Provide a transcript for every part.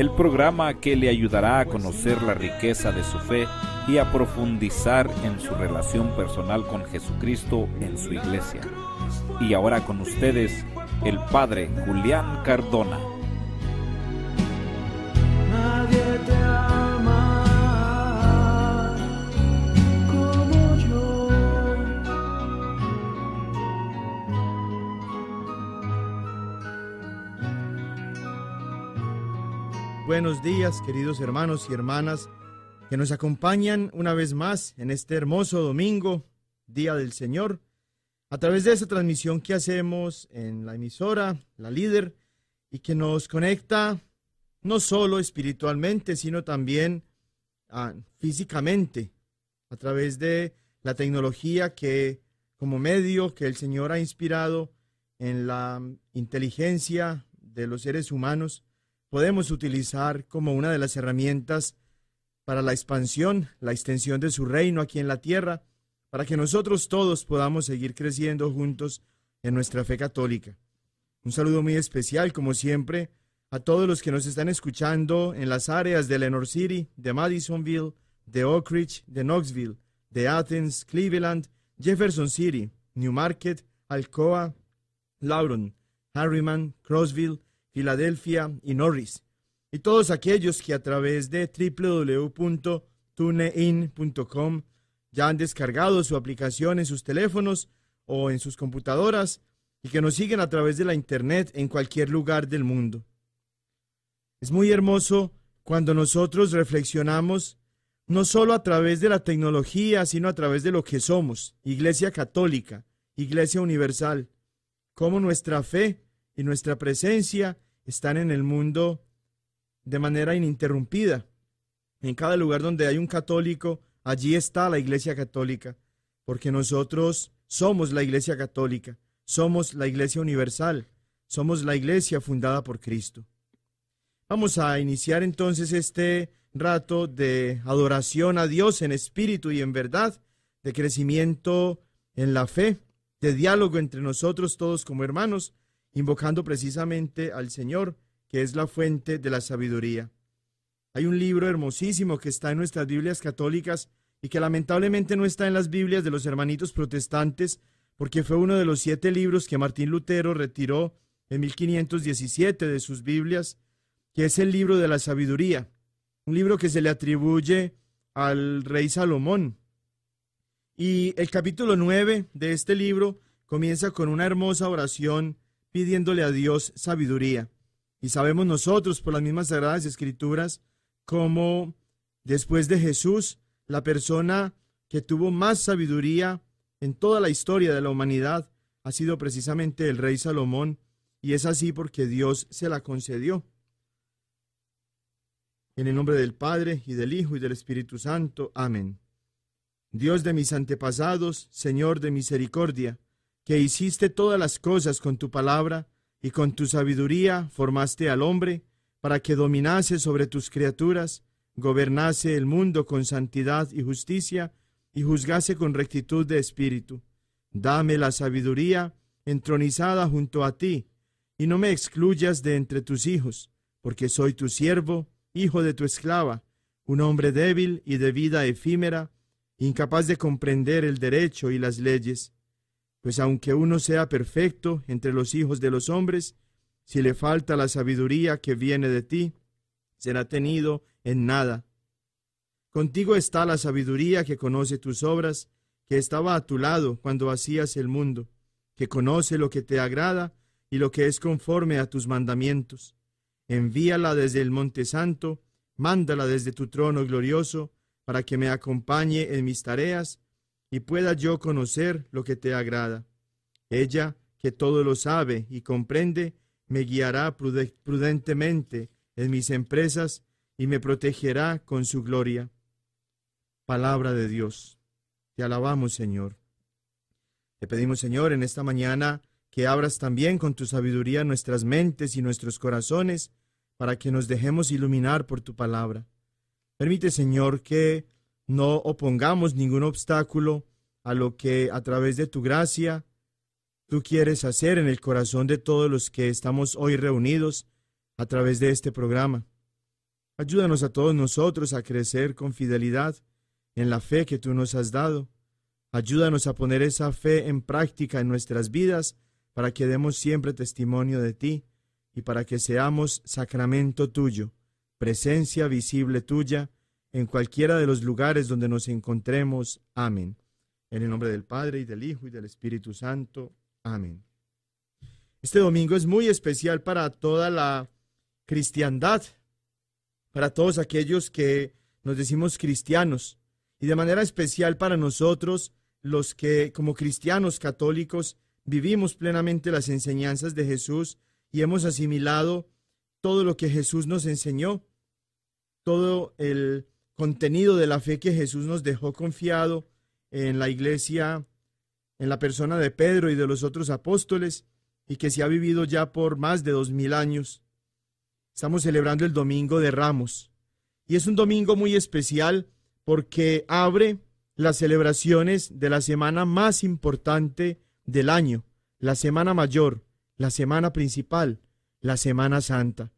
el programa que le ayudará a conocer la riqueza de su fe y a profundizar en su relación personal con Jesucristo en su iglesia. Y ahora con ustedes, el Padre Julián Cardona. buenos días, queridos hermanos y hermanas que nos acompañan una vez más en este hermoso domingo, Día del Señor, a través de esta transmisión que hacemos en la emisora, la líder, y que nos conecta no solo espiritualmente, sino también ah, físicamente, a través de la tecnología que como medio que el Señor ha inspirado en la inteligencia de los seres humanos podemos utilizar como una de las herramientas para la expansión, la extensión de su reino aquí en la tierra, para que nosotros todos podamos seguir creciendo juntos en nuestra fe católica. Un saludo muy especial, como siempre, a todos los que nos están escuchando en las áreas de Lenore City, de Madisonville, de Oak Ridge, de Knoxville, de Athens, Cleveland, Jefferson City, Newmarket, Alcoa, Lauren, Harriman, Crossville, Filadelfia y Norris, y todos aquellos que a través de www.tunein.com ya han descargado su aplicación en sus teléfonos o en sus computadoras y que nos siguen a través de la internet en cualquier lugar del mundo. Es muy hermoso cuando nosotros reflexionamos no solo a través de la tecnología, sino a través de lo que somos, Iglesia Católica, Iglesia Universal, cómo nuestra fe y nuestra presencia están en el mundo de manera ininterrumpida. En cada lugar donde hay un católico, allí está la Iglesia Católica, porque nosotros somos la Iglesia Católica, somos la Iglesia Universal, somos la Iglesia fundada por Cristo. Vamos a iniciar entonces este rato de adoración a Dios en espíritu y en verdad, de crecimiento en la fe, de diálogo entre nosotros todos como hermanos, invocando precisamente al Señor, que es la fuente de la sabiduría. Hay un libro hermosísimo que está en nuestras Biblias católicas y que lamentablemente no está en las Biblias de los hermanitos protestantes, porque fue uno de los siete libros que Martín Lutero retiró en 1517 de sus Biblias, que es el libro de la sabiduría, un libro que se le atribuye al rey Salomón. Y el capítulo 9 de este libro comienza con una hermosa oración pidiéndole a Dios sabiduría. Y sabemos nosotros por las mismas sagradas escrituras cómo después de Jesús, la persona que tuvo más sabiduría en toda la historia de la humanidad ha sido precisamente el rey Salomón, y es así porque Dios se la concedió. En el nombre del Padre, y del Hijo, y del Espíritu Santo. Amén. Dios de mis antepasados, Señor de misericordia, que hiciste todas las cosas con tu palabra y con tu sabiduría formaste al hombre para que dominase sobre tus criaturas, gobernase el mundo con santidad y justicia y juzgase con rectitud de espíritu. Dame la sabiduría entronizada junto a ti, y no me excluyas de entre tus hijos, porque soy tu siervo, hijo de tu esclava, un hombre débil y de vida efímera, incapaz de comprender el derecho y las leyes. Pues aunque uno sea perfecto entre los hijos de los hombres, si le falta la sabiduría que viene de ti, será tenido en nada. Contigo está la sabiduría que conoce tus obras, que estaba a tu lado cuando hacías el mundo, que conoce lo que te agrada y lo que es conforme a tus mandamientos. Envíala desde el Monte Santo, mándala desde tu trono glorioso, para que me acompañe en mis tareas y pueda yo conocer lo que te agrada. Ella, que todo lo sabe y comprende, me guiará prudentemente en mis empresas y me protegerá con su gloria. Palabra de Dios. Te alabamos, Señor. Te pedimos, Señor, en esta mañana que abras también con tu sabiduría nuestras mentes y nuestros corazones para que nos dejemos iluminar por tu palabra. Permite, Señor, que no opongamos ningún obstáculo a lo que a través de tu gracia tú quieres hacer en el corazón de todos los que estamos hoy reunidos a través de este programa. Ayúdanos a todos nosotros a crecer con fidelidad en la fe que tú nos has dado. Ayúdanos a poner esa fe en práctica en nuestras vidas para que demos siempre testimonio de ti y para que seamos sacramento tuyo, presencia visible tuya en cualquiera de los lugares donde nos encontremos. Amén. En el nombre del Padre y del Hijo y del Espíritu Santo. Amén. Este domingo es muy especial para toda la cristiandad, para todos aquellos que nos decimos cristianos y de manera especial para nosotros los que como cristianos católicos vivimos plenamente las enseñanzas de Jesús y hemos asimilado todo lo que Jesús nos enseñó, todo el contenido de la fe que Jesús nos dejó confiado en la iglesia, en la persona de Pedro y de los otros apóstoles, y que se ha vivido ya por más de dos mil años. Estamos celebrando el Domingo de Ramos, y es un domingo muy especial porque abre las celebraciones de la semana más importante del año, la semana mayor, la semana principal, la Semana Santa.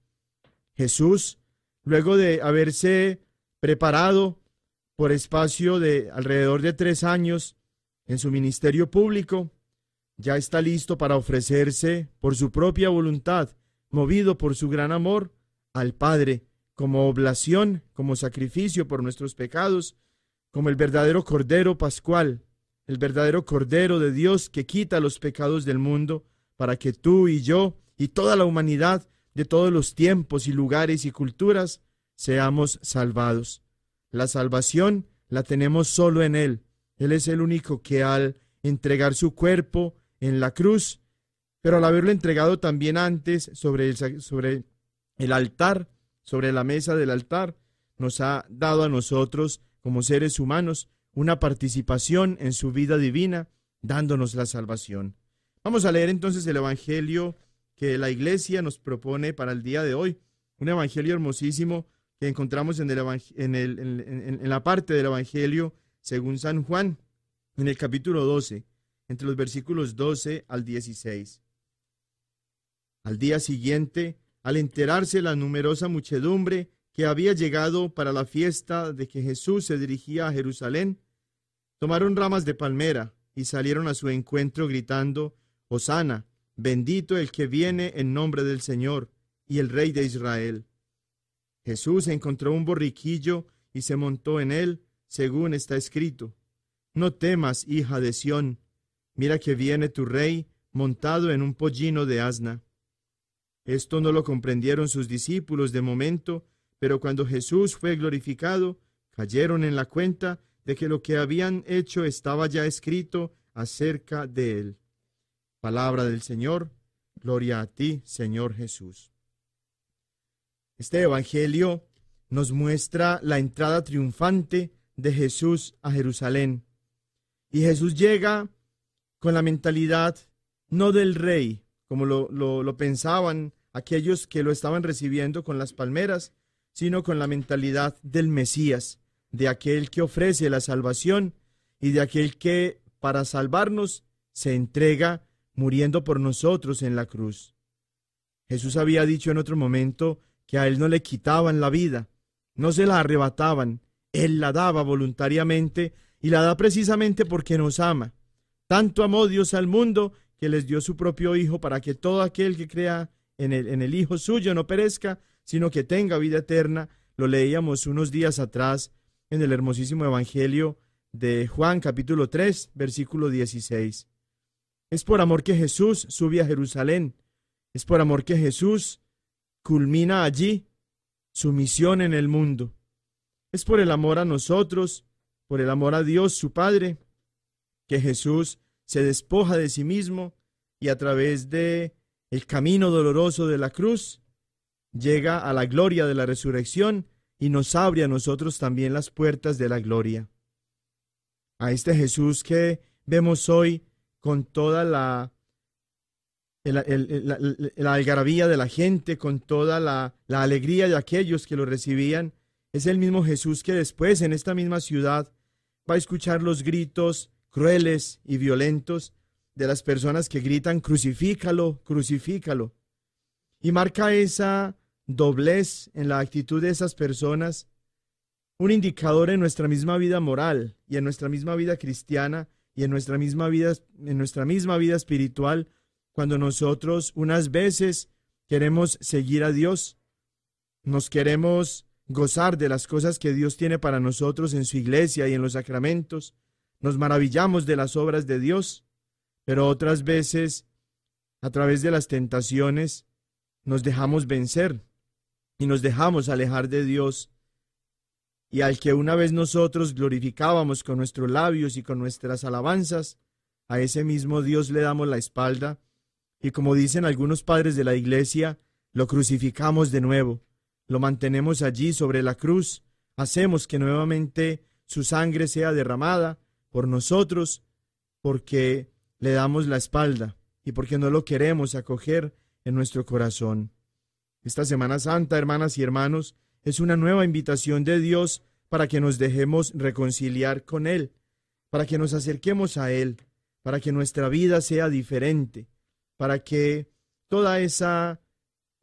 Jesús, luego de haberse preparado por espacio de alrededor de tres años en su ministerio público, ya está listo para ofrecerse por su propia voluntad, movido por su gran amor al Padre, como oblación, como sacrificio por nuestros pecados, como el verdadero Cordero Pascual, el verdadero Cordero de Dios que quita los pecados del mundo, para que tú y yo y toda la humanidad de todos los tiempos y lugares y culturas seamos salvados. La salvación la tenemos solo en Él. Él es el único que al entregar su cuerpo en la cruz, pero al haberlo entregado también antes sobre el, sobre el altar, sobre la mesa del altar, nos ha dado a nosotros, como seres humanos, una participación en su vida divina, dándonos la salvación. Vamos a leer entonces el Evangelio que la Iglesia nos propone para el día de hoy, un Evangelio hermosísimo que encontramos en, el, la parte del Evangelio según San Juan, en el capítulo 12, entre los versículos 12 al 16. Al día siguiente, al enterarse la numerosa muchedumbre que había llegado para la fiesta de que Jesús se dirigía a Jerusalén, tomaron ramas de palmera y salieron a su encuentro gritando, Hosanna, bendito el que viene en nombre del Señor y el Rey de Israel. Jesús encontró un borriquillo y se montó en él, según está escrito. No temas, hija de Sión, mira que viene tu rey montado en un pollino de asna. Esto no lo comprendieron sus discípulos de momento, pero cuando Jesús fue glorificado, cayeron en la cuenta de que lo que habían hecho estaba ya escrito acerca de él. Palabra del Señor, gloria a ti, Señor Jesús. Este Evangelio nos muestra la entrada triunfante de Jesús a Jerusalén. Y Jesús llega con la mentalidad no del rey, como lo, lo, pensaban aquellos que lo estaban recibiendo con las palmeras, sino con la mentalidad del Mesías, de aquel que ofrece la salvación y de aquel que, para salvarnos, se entrega muriendo por nosotros en la cruz. Jesús había dicho en otro momento que a él no le quitaban la vida, no se la arrebataban, él la daba voluntariamente y la da precisamente porque nos ama. Tanto amó Dios al mundo que les dio su propio Hijo para que todo aquel que crea en el, en el Hijo suyo no perezca, sino que tenga vida eterna. Lo leíamos unos días atrás en el hermosísimo Evangelio de Juan capítulo 3, versículo 16. Es por amor que Jesús sube a Jerusalén. Es por amor que Jesús culmina allí su misión en el mundo. Es por el amor a nosotros, por el amor a Dios su Padre, que Jesús se despoja de sí mismo y a través de el camino doloroso de la cruz llega a la gloria de la resurrección y nos abre a nosotros también las puertas de la gloria. A este Jesús que vemos hoy con toda la la, algarabía de la gente, con toda la, alegría de aquellos que lo recibían. Es el mismo Jesús que después en esta misma ciudad va a escuchar los gritos crueles y violentos de las personas que gritan, crucifícalo, crucifícalo. Y marca esa doblez en la actitud de esas personas, un indicador en nuestra misma vida moral y en nuestra misma vida cristiana y en nuestra misma vida, en nuestra misma vida espiritual cuando nosotros unas veces queremos seguir a Dios, nos queremos gozar de las cosas que Dios tiene para nosotros en su iglesia y en los sacramentos, nos maravillamos de las obras de Dios, pero otras veces, a través de las tentaciones, nos dejamos vencer y nos dejamos alejar de Dios. Y al que una vez nosotros glorificábamos con nuestros labios y con nuestras alabanzas, a ese mismo Dios le damos la espalda y como dicen algunos padres de la Iglesia, lo crucificamos de nuevo, lo mantenemos allí sobre la cruz, hacemos que nuevamente su sangre sea derramada por nosotros, porque le damos la espalda y porque no lo queremos acoger en nuestro corazón. Esta Semana Santa, hermanas y hermanos, es una nueva invitación de Dios para que nos dejemos reconciliar con Él, para que nos acerquemos a Él, para que nuestra vida sea diferente, para que toda esa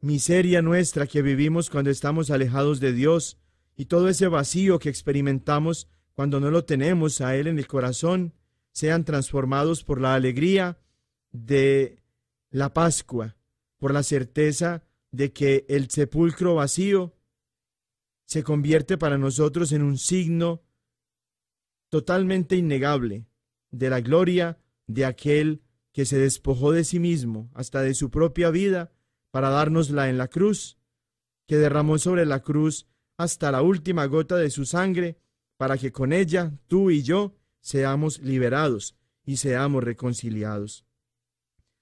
miseria nuestra que vivimos cuando estamos alejados de Dios y todo ese vacío que experimentamos cuando no lo tenemos a Él en el corazón, sean transformados por la alegría de la Pascua, por la certeza de que el sepulcro vacío se convierte para nosotros en un signo totalmente innegable de la gloria de aquel que se despojó de sí mismo hasta de su propia vida para dárnosla en la cruz, que derramó sobre la cruz hasta la última gota de su sangre, para que con ella tú y yo seamos liberados y seamos reconciliados.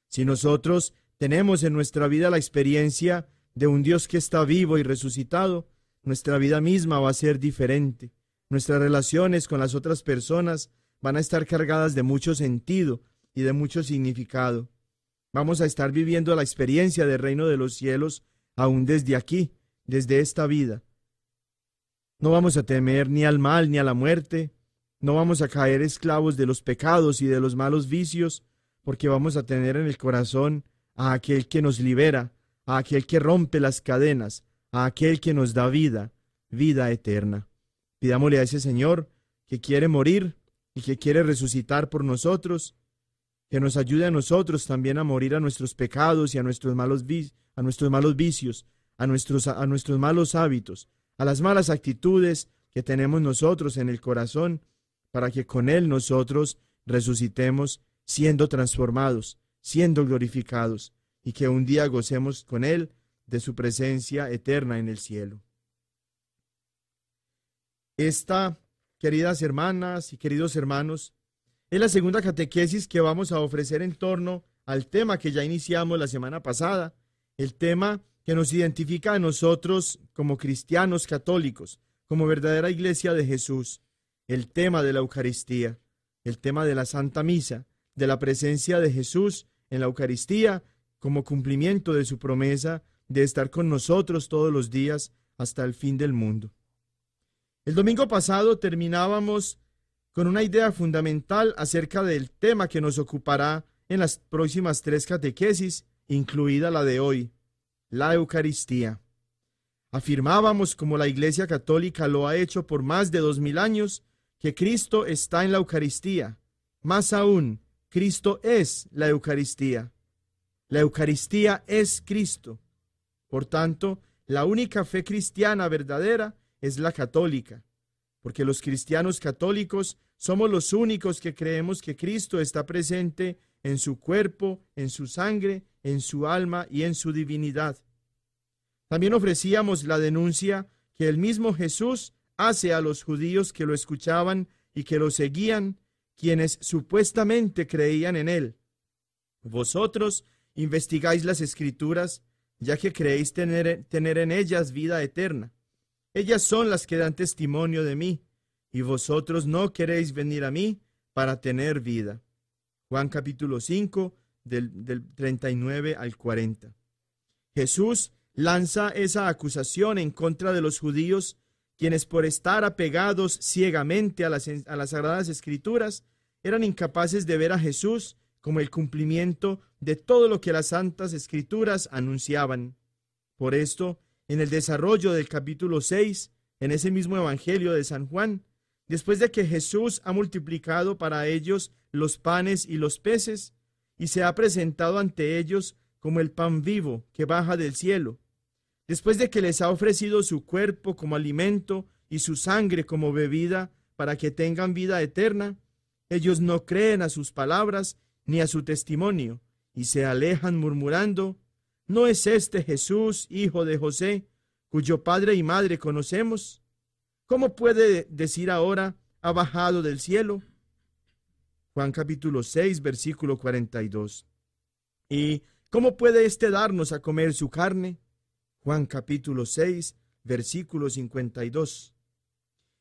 Si nosotros tenemos en nuestra vida la experiencia de un Dios que está vivo y resucitado, nuestra vida misma va a ser diferente. Nuestras relaciones con las otras personas van a estar cargadas de mucho sentido, y de mucho significado. Vamos a estar viviendo la experiencia del reino de los cielos aún desde aquí, desde esta vida. No vamos a temer ni al mal ni a la muerte, no vamos a caer esclavos de los pecados y de los malos vicios, porque vamos a tener en el corazón a aquel que nos libera, a aquel que rompe las cadenas, a aquel que nos da vida, vida eterna. Pidámosle a ese Señor que quiere morir y que quiere resucitar por nosotros, que nos ayude a nosotros también a morir a nuestros pecados y a nuestros malos, a nuestros malos vicios, a nuestros, a nuestros malos hábitos, a las malas actitudes que tenemos nosotros en el corazón, para que con Él nosotros resucitemos siendo transformados, siendo glorificados, y que un día gocemos con Él de su presencia eterna en el cielo. Esta, queridas hermanas y queridos hermanos, es la segunda catequesis que vamos a ofrecer en torno al tema que ya iniciamos la semana pasada, el tema que nos identifica a nosotros como cristianos católicos, como verdadera iglesia de Jesús, el tema de la Eucaristía, el tema de la Santa Misa, de la presencia de Jesús en la Eucaristía como cumplimiento de su promesa de estar con nosotros todos los días hasta el fin del mundo. El domingo pasado terminábamos con una idea fundamental acerca del tema que nos ocupará en las próximas tres catequesis, incluida la de hoy, la Eucaristía. Afirmábamos, como la Iglesia Católica lo ha hecho por más de dos mil años, que Cristo está en la Eucaristía. Más aún, Cristo es la Eucaristía. La Eucaristía es Cristo. Por tanto, la única fe cristiana verdadera es la católica porque los cristianos católicos somos los únicos que creemos que Cristo está presente en su cuerpo, en su sangre, en su alma y en su divinidad. También ofrecíamos la denuncia que el mismo Jesús hace a los judíos que lo escuchaban y que lo seguían, quienes supuestamente creían en él. Vosotros investigáis las escrituras, ya que creéis tener, tener en ellas vida eterna ellas son las que dan testimonio de mí, y vosotros no queréis venir a mí para tener vida. Juan capítulo 5, del, 39 al 40. Jesús lanza esa acusación en contra de los judíos, quienes por estar apegados ciegamente a las, a las sagradas escrituras, eran incapaces de ver a Jesús como el cumplimiento de todo lo que las santas escrituras anunciaban. Por esto, en el desarrollo del capítulo 6, en ese mismo Evangelio de San Juan, después de que Jesús ha multiplicado para ellos los panes y los peces, y se ha presentado ante ellos como el pan vivo que baja del cielo, después de que les ha ofrecido su cuerpo como alimento y su sangre como bebida para que tengan vida eterna, ellos no creen a sus palabras ni a su testimonio, y se alejan murmurando, ¿No es este Jesús, hijo de José, cuyo padre y madre conocemos? ¿Cómo puede decir ahora, ha bajado del cielo? Juan capítulo 6, versículo 42. ¿Y cómo puede éste darnos a comer su carne? Juan capítulo 6, versículo 52.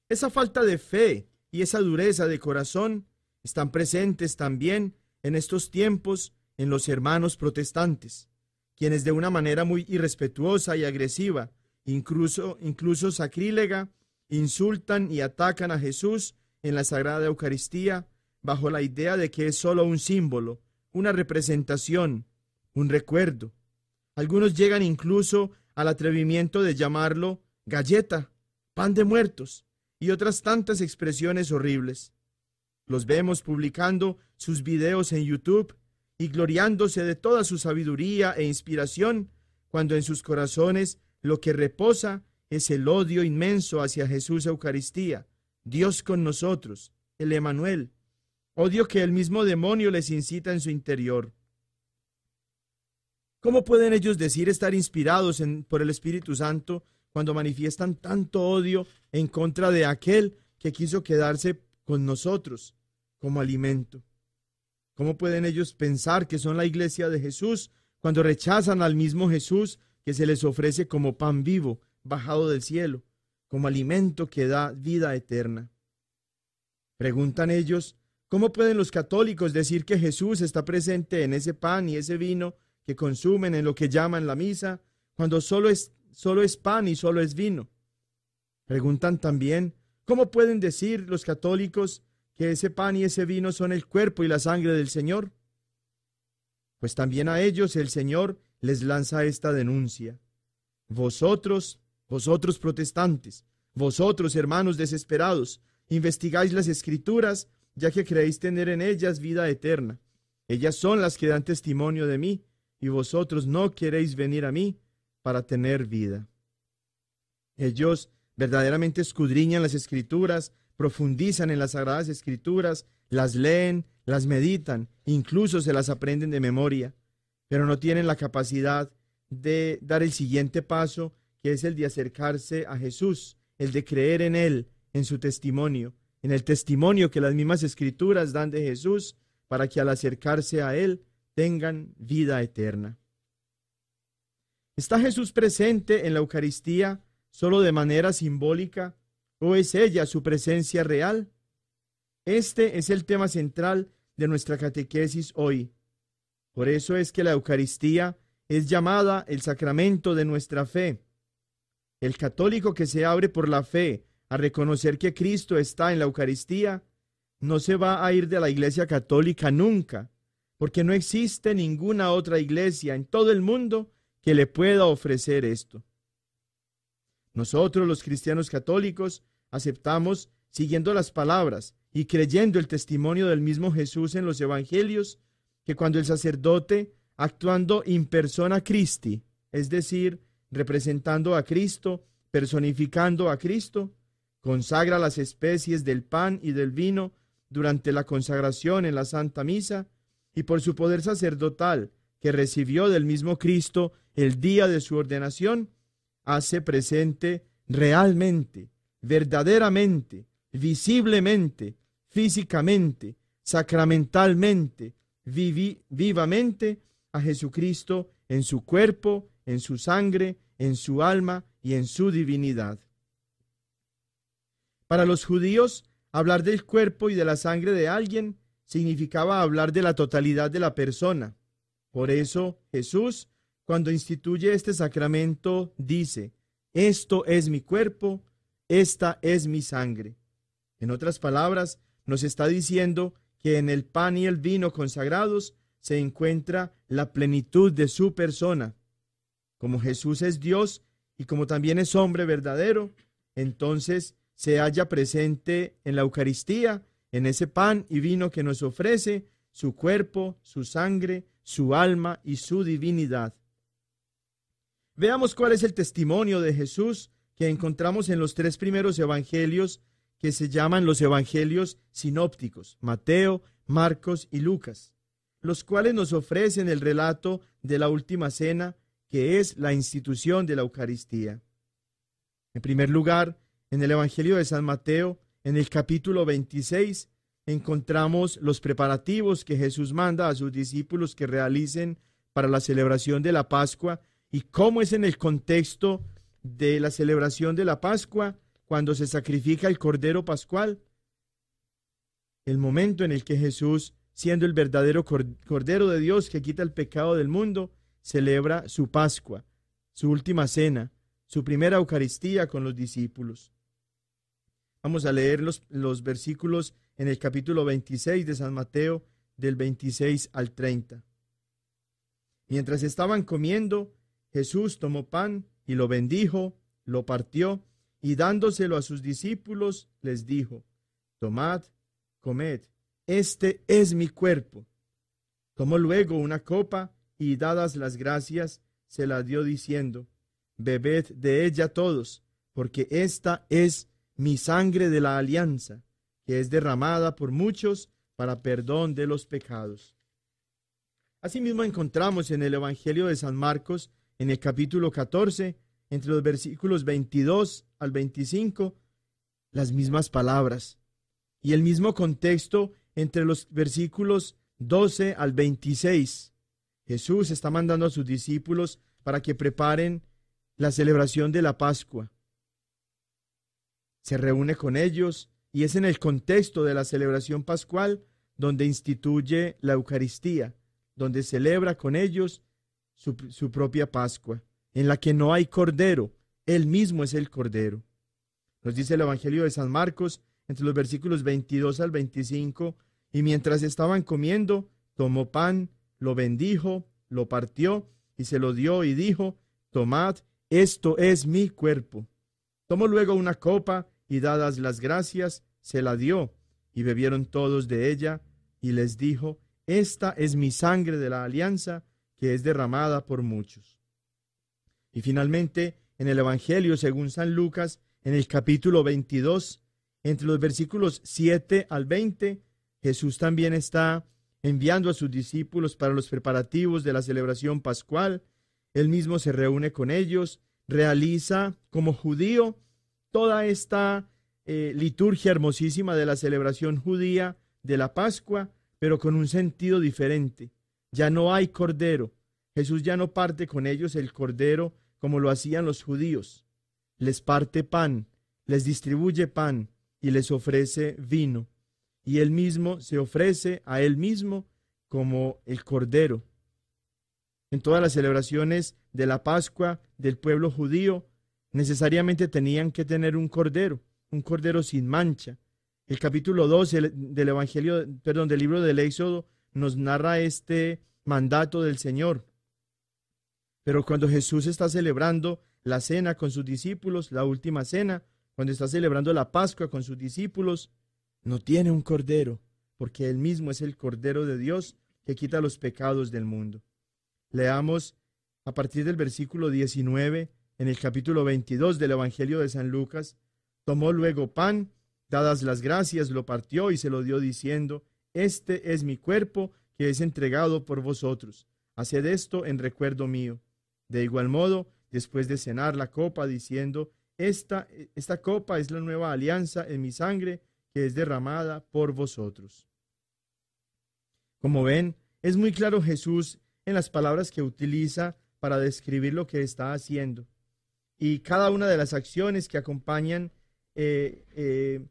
Esa falta de fe y esa dureza de corazón están presentes también en estos tiempos en los hermanos protestantes quienes de una manera muy irrespetuosa y agresiva, incluso, incluso sacrílega, insultan y atacan a Jesús en la Sagrada Eucaristía bajo la idea de que es sólo un símbolo, una representación, un recuerdo. Algunos llegan incluso al atrevimiento de llamarlo galleta, pan de muertos y otras tantas expresiones horribles. Los vemos publicando sus videos en YouTube y gloriándose de toda su sabiduría e inspiración, cuando en sus corazones lo que reposa es el odio inmenso hacia Jesús Eucaristía, Dios con nosotros, el Emanuel, odio que el mismo demonio les incita en su interior. ¿Cómo pueden ellos decir estar inspirados en, por el Espíritu Santo cuando manifiestan tanto odio en contra de aquel que quiso quedarse con nosotros como alimento? ¿Cómo pueden ellos pensar que son la iglesia de Jesús cuando rechazan al mismo Jesús que se les ofrece como pan vivo, bajado del cielo, como alimento que da vida eterna? Preguntan ellos, ¿cómo pueden los católicos decir que Jesús está presente en ese pan y ese vino que consumen en lo que llaman la misa, cuando solo es, solo es pan y solo es vino? Preguntan también, ¿cómo pueden decir los católicos que ese pan y ese vino son el cuerpo y la sangre del Señor? Pues también a ellos el Señor les lanza esta denuncia. Vosotros, vosotros protestantes, vosotros hermanos desesperados, investigáis las escrituras, ya que creéis tener en ellas vida eterna. Ellas son las que dan testimonio de mí, y vosotros no queréis venir a mí para tener vida. Ellos verdaderamente escudriñan las escrituras, profundizan en las sagradas escrituras, las leen, las meditan, incluso se las aprenden de memoria, pero no tienen la capacidad de dar el siguiente paso, que es el de acercarse a Jesús, el de creer en Él, en su testimonio, en el testimonio que las mismas escrituras dan de Jesús, para que al acercarse a Él tengan vida eterna. ¿Está Jesús presente en la Eucaristía solo de manera simbólica ¿O es ella su presencia real? Este es el tema central de nuestra catequesis hoy. Por eso es que la Eucaristía es llamada el sacramento de nuestra fe. El católico que se abre por la fe a reconocer que Cristo está en la Eucaristía, no se va a ir de la Iglesia Católica nunca, porque no existe ninguna otra iglesia en todo el mundo que le pueda ofrecer esto. Nosotros los cristianos católicos aceptamos siguiendo las palabras y creyendo el testimonio del mismo Jesús en los evangelios, que cuando el sacerdote, actuando in persona Christi, es decir, representando a Cristo, personificando a Cristo, consagra las especies del pan y del vino durante la consagración en la Santa Misa, y por su poder sacerdotal que recibió del mismo Cristo el día de su ordenación, hace presente realmente, verdaderamente, visiblemente, físicamente, sacramentalmente, vivamente a Jesucristo en su cuerpo, en su sangre, en su alma y en su divinidad. Para los judíos, hablar del cuerpo y de la sangre de alguien significaba hablar de la totalidad de la persona. Por eso Jesús cuando instituye este sacramento, dice, esto es mi cuerpo, esta es mi sangre. En otras palabras, nos está diciendo que en el pan y el vino consagrados se encuentra la plenitud de su persona. Como Jesús es Dios y como también es hombre verdadero, entonces se halla presente en la Eucaristía, en ese pan y vino que nos ofrece, su cuerpo, su sangre, su alma y su divinidad. Veamos cuál es el testimonio de Jesús que encontramos en los tres primeros evangelios que se llaman los evangelios sinópticos, Mateo, Marcos y Lucas, los cuales nos ofrecen el relato de la última cena, que es la institución de la Eucaristía. En primer lugar, en el Evangelio de San Mateo, en el capítulo 26, encontramos los preparativos que Jesús manda a sus discípulos que realicen para la celebración de la Pascua y cómo es en el contexto de la celebración de la Pascua, cuando se sacrifica el Cordero Pascual, el momento en el que Jesús, siendo el verdadero Cordero de Dios que quita el pecado del mundo, celebra su Pascua, su última cena, su primera Eucaristía con los discípulos. Vamos a leer los, versículos en el capítulo 26 de San Mateo, del 26 al 30. Mientras estaban comiendo, Jesús tomó pan y lo bendijo, lo partió y dándoselo a sus discípulos les dijo, tomad, comed, este es mi cuerpo. Tomó luego una copa y dadas las gracias, se la dio diciendo, bebed de ella todos, porque esta es mi sangre de la alianza, que es derramada por muchos para perdón de los pecados. Asimismo encontramos en el Evangelio de San Marcos en el capítulo 14, entre los versículos 22 al 25, las mismas palabras y el mismo contexto entre los versículos 12 al 26. Jesús está mandando a sus discípulos para que preparen la celebración de la Pascua. Se reúne con ellos y es en el contexto de la celebración pascual donde instituye la Eucaristía, donde celebra con ellos su, propia Pascua, en la que no hay cordero, él mismo es el cordero. Nos dice el Evangelio de San Marcos entre los versículos 22 al 25, y mientras estaban comiendo, tomó pan, lo bendijo, lo partió y se lo dio y dijo, tomad, esto es mi cuerpo. Tomó luego una copa y dadas las gracias, se la dio y bebieron todos de ella y les dijo, esta es mi sangre de la alianza que es derramada por muchos. Y finalmente, en el Evangelio según San Lucas, en el capítulo 22, entre los versículos 7 al 20, Jesús también está enviando a sus discípulos para los preparativos de la celebración pascual. Él mismo se reúne con ellos, realiza como judío toda esta eh, liturgia hermosísima de la celebración judía de la Pascua, pero con un sentido diferente. Ya no hay cordero. Jesús ya no parte con ellos el cordero como lo hacían los judíos. Les parte pan, les distribuye pan y les ofrece vino. Y él mismo se ofrece a él mismo como el cordero. En todas las celebraciones de la Pascua del pueblo judío, necesariamente tenían que tener un cordero, un cordero sin mancha. El capítulo 12 del Evangelio, perdón, del libro del Éxodo nos narra este mandato del Señor. Pero cuando Jesús está celebrando la cena con sus discípulos, la última cena, cuando está celebrando la Pascua con sus discípulos, no tiene un cordero, porque él mismo es el cordero de Dios que quita los pecados del mundo. Leamos a partir del versículo 19 en el capítulo 22 del Evangelio de San Lucas. Tomó luego pan, dadas las gracias, lo partió y se lo dio diciendo, este es mi cuerpo que es entregado por vosotros. Haced esto en recuerdo mío. De igual modo, después de cenar la copa, diciendo, esta, esta copa es la nueva alianza en mi sangre que es derramada por vosotros. Como ven, es muy claro Jesús en las palabras que utiliza para describir lo que está haciendo. Y cada una de las acciones que acompañan eh, eh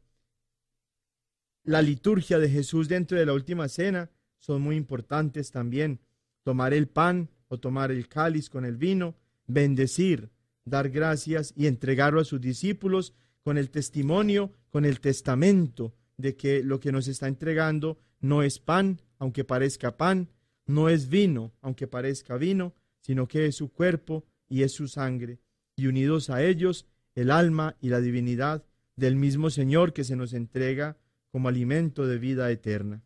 la liturgia de Jesús dentro de la última cena son muy importantes también. Tomar el pan o tomar el cáliz con el vino, bendecir, dar gracias y entregarlo a sus discípulos con el testimonio, con el testamento de que lo que nos está entregando no es pan, aunque parezca pan, no es vino, aunque parezca vino, sino que es su cuerpo y es su sangre, y unidos a ellos el alma y la divinidad del mismo Señor que se nos entrega como alimento de vida eterna.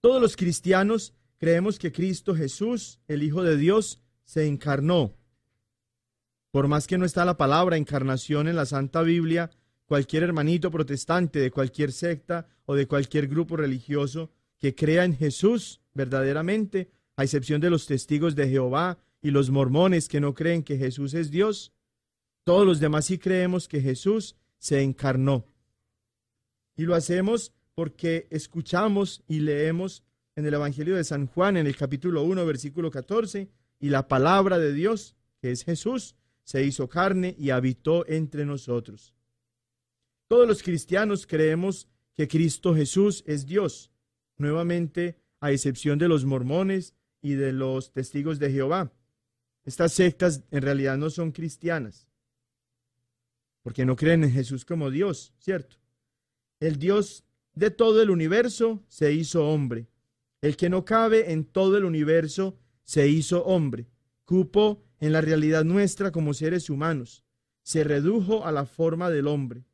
Todos los cristianos creemos que Cristo Jesús, el Hijo de Dios, se encarnó. Por más que no está la palabra encarnación en la Santa Biblia, cualquier hermanito protestante de cualquier secta o de cualquier grupo religioso que crea en Jesús verdaderamente, a excepción de los testigos de Jehová y los mormones que no creen que Jesús es Dios, todos los demás sí creemos que Jesús se encarnó. Y lo hacemos porque escuchamos y leemos en el Evangelio de San Juan, en el capítulo 1, versículo 14, y la palabra de Dios, que es Jesús, se hizo carne y habitó entre nosotros. Todos los cristianos creemos que Cristo Jesús es Dios, nuevamente a excepción de los mormones y de los testigos de Jehová. Estas sectas en realidad no son cristianas, porque no creen en Jesús como Dios, ¿cierto? el Dios de todo el universo, se hizo hombre. El que no cabe en todo el universo, se hizo hombre. Cupo en la realidad nuestra como seres humanos. Se redujo a la forma del hombre.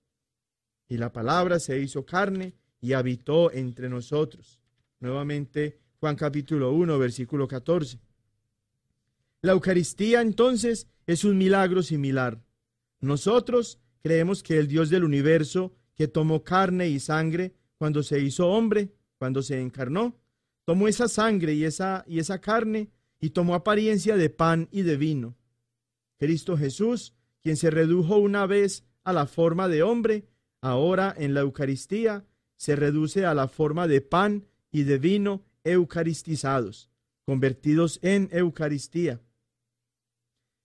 Y la palabra se hizo carne y habitó entre nosotros. Nuevamente Juan capítulo 1, versículo 14. La Eucaristía entonces es un milagro similar. Nosotros creemos que el Dios del universo que tomó carne y sangre cuando se hizo hombre, cuando se encarnó, tomó esa sangre y esa, y esa carne y tomó apariencia de pan y de vino. Cristo Jesús, quien se redujo una vez a la forma de hombre, ahora en la Eucaristía se reduce a la forma de pan y de vino eucaristizados, convertidos en Eucaristía.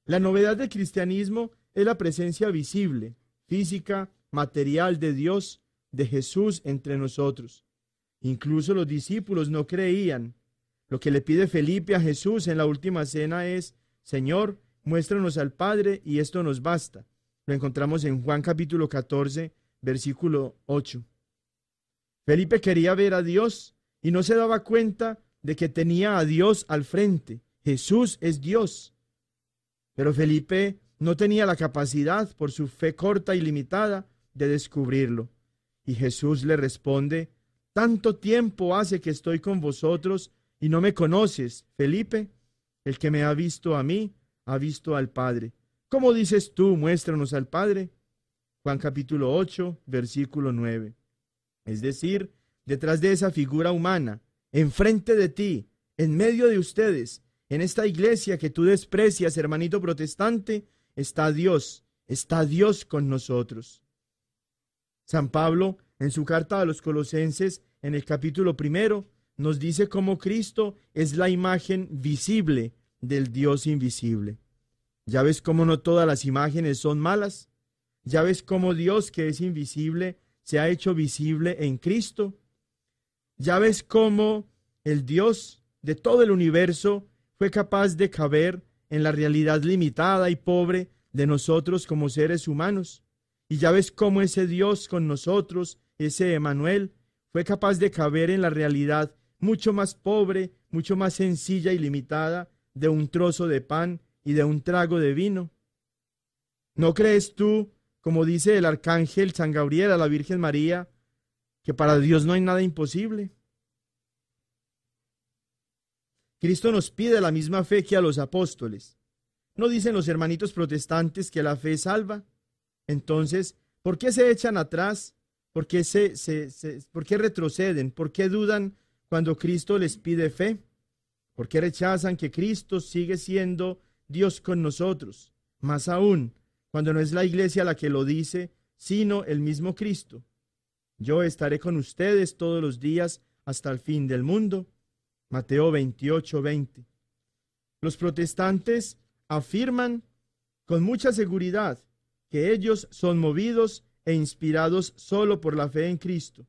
La novedad del cristianismo es la presencia visible, física material de Dios, de Jesús entre nosotros. Incluso los discípulos no creían. Lo que le pide Felipe a Jesús en la última cena es, Señor, muéstranos al Padre y esto nos basta. Lo encontramos en Juan capítulo 14, versículo 8. Felipe quería ver a Dios y no se daba cuenta de que tenía a Dios al frente. Jesús es Dios. Pero Felipe no tenía la capacidad, por su fe corta y limitada, de descubrirlo. Y Jesús le responde, tanto tiempo hace que estoy con vosotros y no me conoces, Felipe, el que me ha visto a mí, ha visto al Padre. ¿Cómo dices tú, muéstranos al Padre? Juan capítulo 8, versículo 9. Es decir, detrás de esa figura humana, enfrente de ti, en medio de ustedes, en esta iglesia que tú desprecias, hermanito protestante, está Dios, está Dios con nosotros. San Pablo, en su carta a los colosenses, en el capítulo primero, nos dice cómo Cristo es la imagen visible del Dios invisible. Ya ves cómo no todas las imágenes son malas. Ya ves cómo Dios que es invisible se ha hecho visible en Cristo. Ya ves cómo el Dios de todo el universo fue capaz de caber en la realidad limitada y pobre de nosotros como seres humanos. Y ya ves cómo ese Dios con nosotros, ese Emanuel, fue capaz de caber en la realidad mucho más pobre, mucho más sencilla y limitada de un trozo de pan y de un trago de vino. ¿No crees tú, como dice el arcángel San Gabriel a la Virgen María, que para Dios no hay nada imposible? Cristo nos pide la misma fe que a los apóstoles. ¿No dicen los hermanitos protestantes que la fe salva? Entonces, ¿por qué se echan atrás? ¿Por qué, retroceden? ¿Por qué dudan cuando Cristo les pide fe? ¿Por qué rechazan que Cristo sigue siendo Dios con nosotros? Más aún, cuando no es la iglesia la que lo dice, sino el mismo Cristo. Yo estaré con ustedes todos los días hasta el fin del mundo. Mateo 28, 20. Los protestantes afirman con mucha seguridad que ellos son movidos e inspirados solo por la fe en Cristo.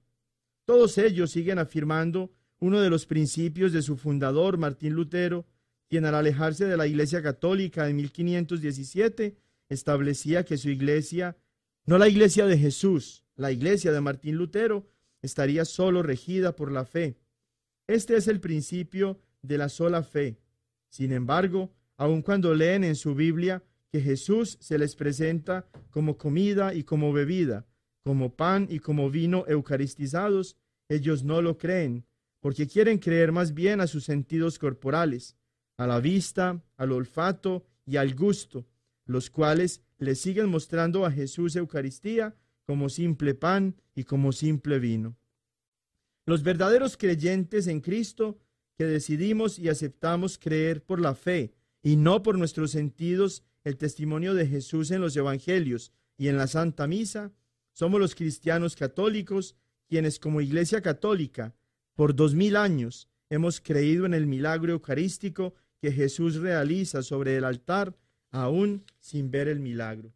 Todos ellos siguen afirmando uno de los principios de su fundador, Martín Lutero, quien al alejarse de la Iglesia Católica en 1517 establecía que su iglesia, no la iglesia de Jesús, la iglesia de Martín Lutero, estaría solo regida por la fe. Este es el principio de la sola fe. Sin embargo, aun cuando leen en su Biblia que Jesús se les presenta como comida y como bebida, como pan y como vino eucaristizados, ellos no lo creen, porque quieren creer más bien a sus sentidos corporales, a la vista, al olfato y al gusto, los cuales les siguen mostrando a Jesús Eucaristía como simple pan y como simple vino. Los verdaderos creyentes en Cristo que decidimos y aceptamos creer por la fe y no por nuestros sentidos el testimonio de Jesús en los Evangelios y en la Santa Misa, somos los cristianos católicos quienes como Iglesia Católica por dos mil años hemos creído en el milagro eucarístico que Jesús realiza sobre el altar aún sin ver el milagro.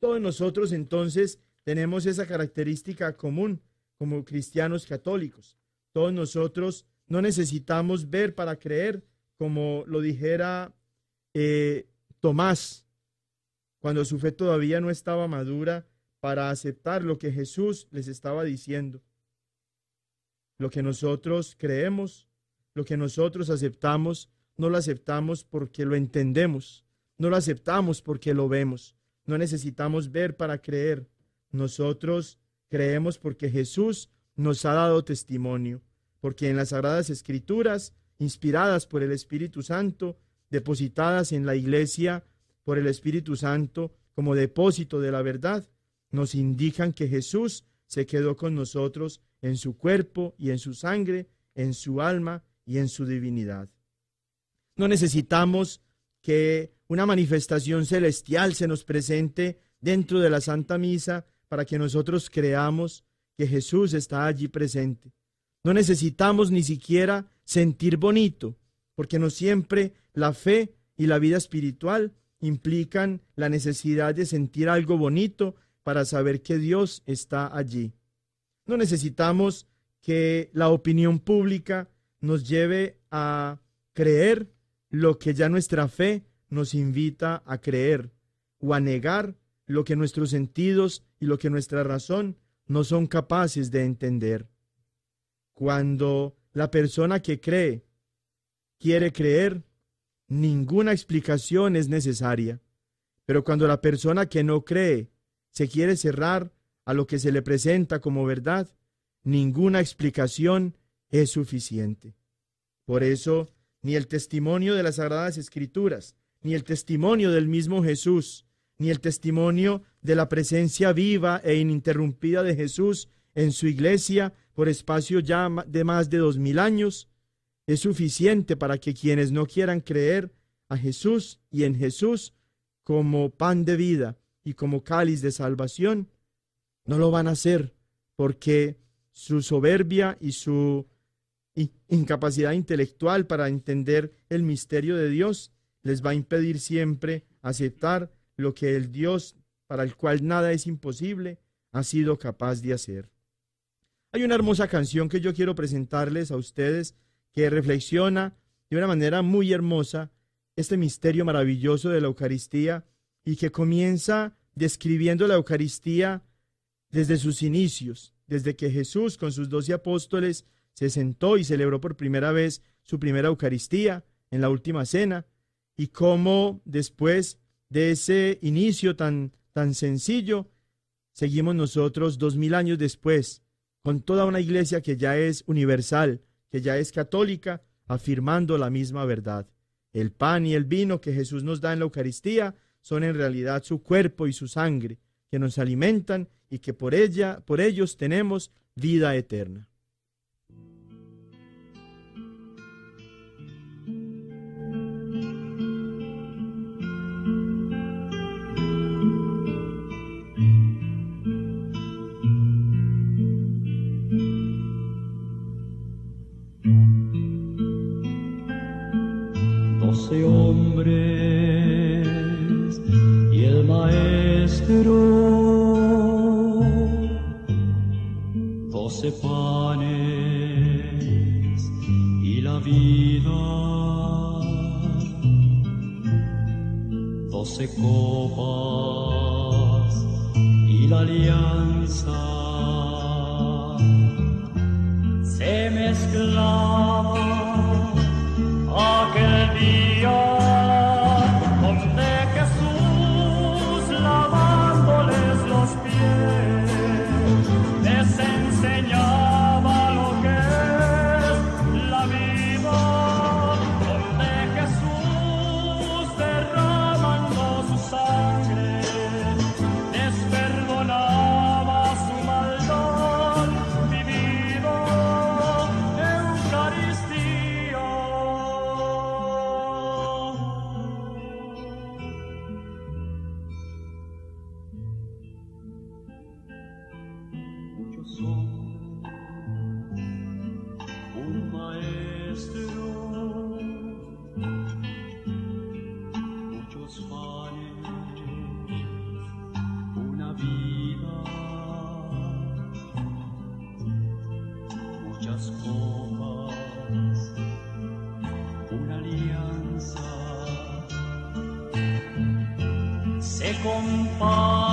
Todos nosotros entonces tenemos esa característica común como cristianos católicos. Todos nosotros no necesitamos ver para creer, como lo dijera eh, Tomás, cuando su fe todavía no estaba madura para aceptar lo que Jesús les estaba diciendo. Lo que nosotros creemos, lo que nosotros aceptamos, no lo aceptamos porque lo entendemos, no lo aceptamos porque lo vemos, no necesitamos ver para creer. Nosotros creemos porque Jesús nos ha dado testimonio, porque en las sagradas escrituras, inspiradas por el Espíritu Santo, depositadas en la Iglesia por el Espíritu Santo como depósito de la verdad, nos indican que Jesús se quedó con nosotros en su cuerpo y en su sangre, en su alma y en su divinidad. No necesitamos que una manifestación celestial se nos presente dentro de la Santa Misa para que nosotros creamos que Jesús está allí presente. No necesitamos ni siquiera sentir bonito, porque no siempre la fe y la vida espiritual implican la necesidad de sentir algo bonito para saber que Dios está allí. No necesitamos que la opinión pública nos lleve a creer lo que ya nuestra fe nos invita a creer o a negar lo que nuestros sentidos y lo que nuestra razón no son capaces de entender. Cuando la persona que cree quiere creer, ninguna explicación es necesaria. Pero cuando la persona que no cree se quiere cerrar a lo que se le presenta como verdad, ninguna explicación es suficiente. Por eso, ni el testimonio de las Sagradas Escrituras, ni el testimonio del mismo Jesús, ni el testimonio de la presencia viva e ininterrumpida de Jesús en su iglesia por espacio ya de más de dos mil años, es suficiente para que quienes no quieran creer a Jesús y en Jesús como pan de vida y como cáliz de salvación, no lo van a hacer porque su soberbia y su incapacidad intelectual para entender el misterio de Dios les va a impedir siempre aceptar lo que el Dios para el cual nada es imposible ha sido capaz de hacer. Hay una hermosa canción que yo quiero presentarles a ustedes que reflexiona de una manera muy hermosa este misterio maravilloso de la Eucaristía y que comienza describiendo la Eucaristía desde sus inicios, desde que Jesús con sus doce apóstoles se sentó y celebró por primera vez su primera Eucaristía en la última cena, y cómo después de ese inicio tan, tan sencillo, seguimos nosotros dos mil años después, con toda una iglesia que ya es universal, que ya es católica, afirmando la misma verdad. El pan y el vino que Jesús nos da en la Eucaristía son en realidad su cuerpo y su sangre, que nos alimentan y que por ella, por ellos tenemos vida eterna. panes y la vida, doce copas y la alianza. 共把。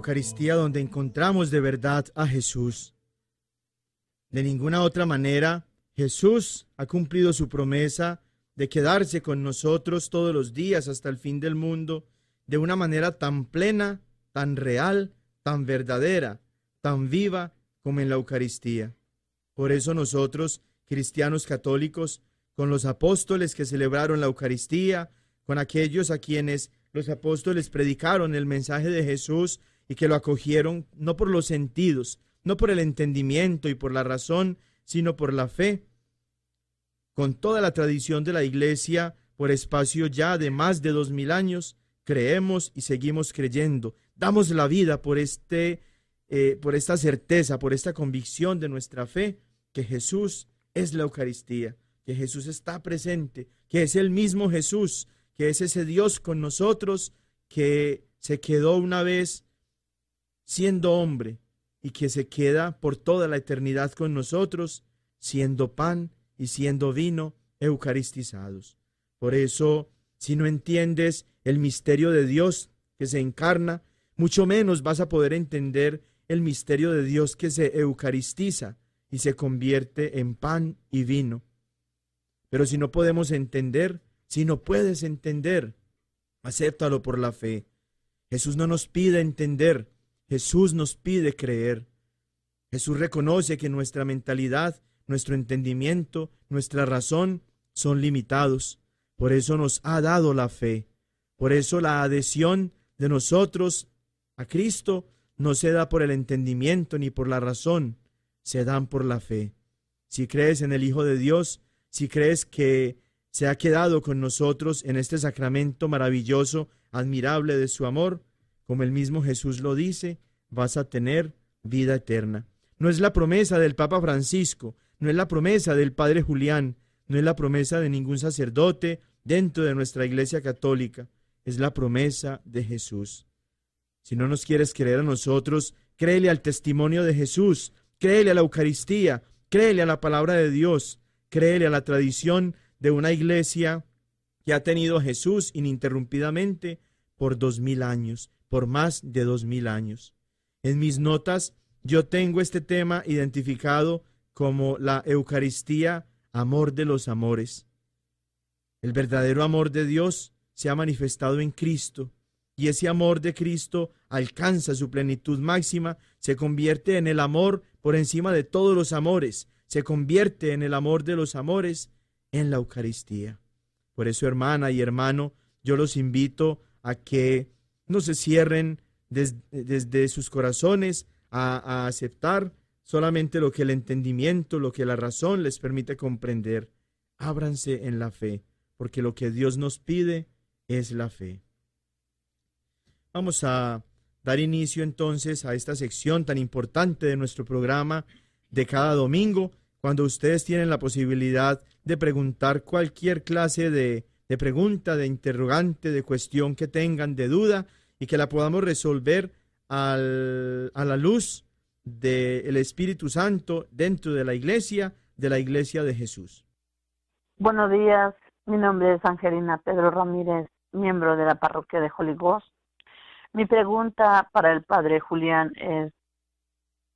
Eucaristía donde encontramos de verdad a Jesús. De ninguna otra manera, Jesús ha cumplido su promesa de quedarse con nosotros todos los días hasta el fin del mundo de una manera tan plena, tan real, tan verdadera, tan viva como en la Eucaristía. Por eso nosotros, cristianos católicos, con los apóstoles que celebraron la Eucaristía, con aquellos a quienes los apóstoles predicaron el mensaje de Jesús, y que lo acogieron no por los sentidos, no por el entendimiento y por la razón, sino por la fe. Con toda la tradición de la Iglesia, por espacio ya de más de dos mil años, creemos y seguimos creyendo. Damos la vida por, este, eh, por esta certeza, por esta convicción de nuestra fe, que Jesús es la Eucaristía, que Jesús está presente, que es el mismo Jesús, que es ese Dios con nosotros, que se quedó una vez siendo hombre, y que se queda por toda la eternidad con nosotros, siendo pan y siendo vino eucaristizados. Por eso, si no entiendes el misterio de Dios que se encarna, mucho menos vas a poder entender el misterio de Dios que se eucaristiza y se convierte en pan y vino. Pero si no podemos entender, si no puedes entender, acéptalo por la fe. Jesús no nos pide entender, Jesús nos pide creer. Jesús reconoce que nuestra mentalidad, nuestro entendimiento, nuestra razón son limitados. Por eso nos ha dado la fe. Por eso la adhesión de nosotros a Cristo no se da por el entendimiento ni por la razón, se dan por la fe. Si crees en el Hijo de Dios, si crees que se ha quedado con nosotros en este sacramento maravilloso, admirable de su amor, como el mismo Jesús lo dice, vas a tener vida eterna. No es la promesa del Papa Francisco, no es la promesa del Padre Julián, no es la promesa de ningún sacerdote dentro de nuestra Iglesia Católica, es la promesa de Jesús. Si no nos quieres creer a nosotros, créele al testimonio de Jesús, créele a la Eucaristía, créele a la palabra de Dios, créele a la tradición de una iglesia que ha tenido a Jesús ininterrumpidamente por dos mil años por más de dos mil años. En mis notas yo tengo este tema identificado como la Eucaristía, amor de los amores. El verdadero amor de Dios se ha manifestado en Cristo, y ese amor de Cristo alcanza su plenitud máxima, se convierte en el amor por encima de todos los amores, se convierte en el amor de los amores en la Eucaristía. Por eso, hermana y hermano, yo los invito a que no se cierren desde sus corazones a, aceptar solamente lo que el entendimiento, lo que la razón les permite comprender. Ábranse en la fe, porque lo que Dios nos pide es la fe. Vamos a dar inicio entonces a esta sección tan importante de nuestro programa de cada domingo, cuando ustedes tienen la posibilidad de preguntar cualquier clase de pregunta, de interrogante, de cuestión que tengan, de duda, y que la podamos resolver a la luz del Espíritu Santo dentro de la iglesia, de la iglesia de Jesús. Buenos días, mi nombre es Angelina Pedro Ramírez, miembro de la parroquia de Holy Ghost. Mi pregunta para el padre Julián es,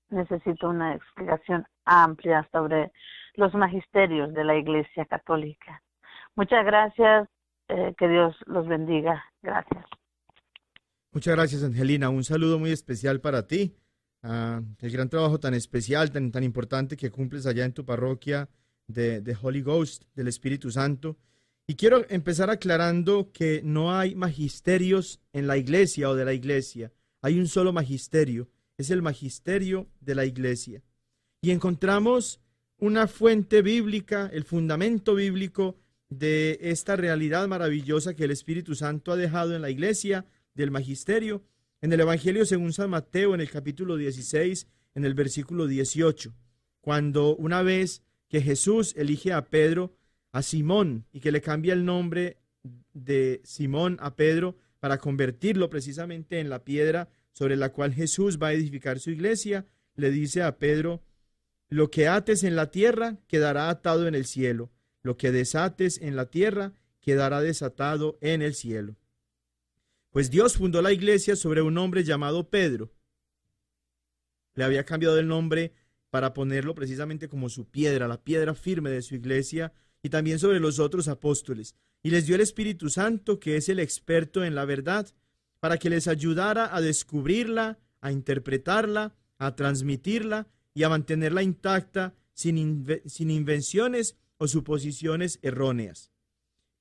necesito una explicación amplia sobre los magisterios de la Iglesia Católica. Muchas gracias, eh, que Dios los bendiga. Gracias. Muchas gracias, Angelina. Un saludo muy especial para ti. el gran trabajo tan especial, tan, tan importante que cumples allá en tu parroquia de, de Holy Ghost, del Espíritu Santo. Y quiero empezar aclarando que no hay magisterios en la iglesia o de la iglesia. Hay un solo magisterio. Es el magisterio de la iglesia. Y encontramos una fuente bíblica, el fundamento bíblico de esta realidad maravillosa que el Espíritu Santo ha dejado en la iglesia del magisterio en el Evangelio según San Mateo en el capítulo 16, en el versículo 18, cuando una vez que Jesús elige a Pedro, a Simón, y que le cambia el nombre de Simón a Pedro para convertirlo precisamente en la piedra sobre la cual Jesús va a edificar su iglesia, le dice a Pedro, lo que ates en la tierra quedará atado en el cielo, lo que desates en la tierra quedará desatado en el cielo. Pues Dios fundó la iglesia sobre un hombre llamado Pedro. Le había cambiado el nombre para ponerlo precisamente como su piedra, la piedra firme de su iglesia, y también sobre los otros apóstoles. Y les dio el Espíritu Santo, que es el experto en la verdad, para que les ayudara a descubrirla, a interpretarla, a transmitirla y a mantenerla intacta sin, invenciones o suposiciones erróneas.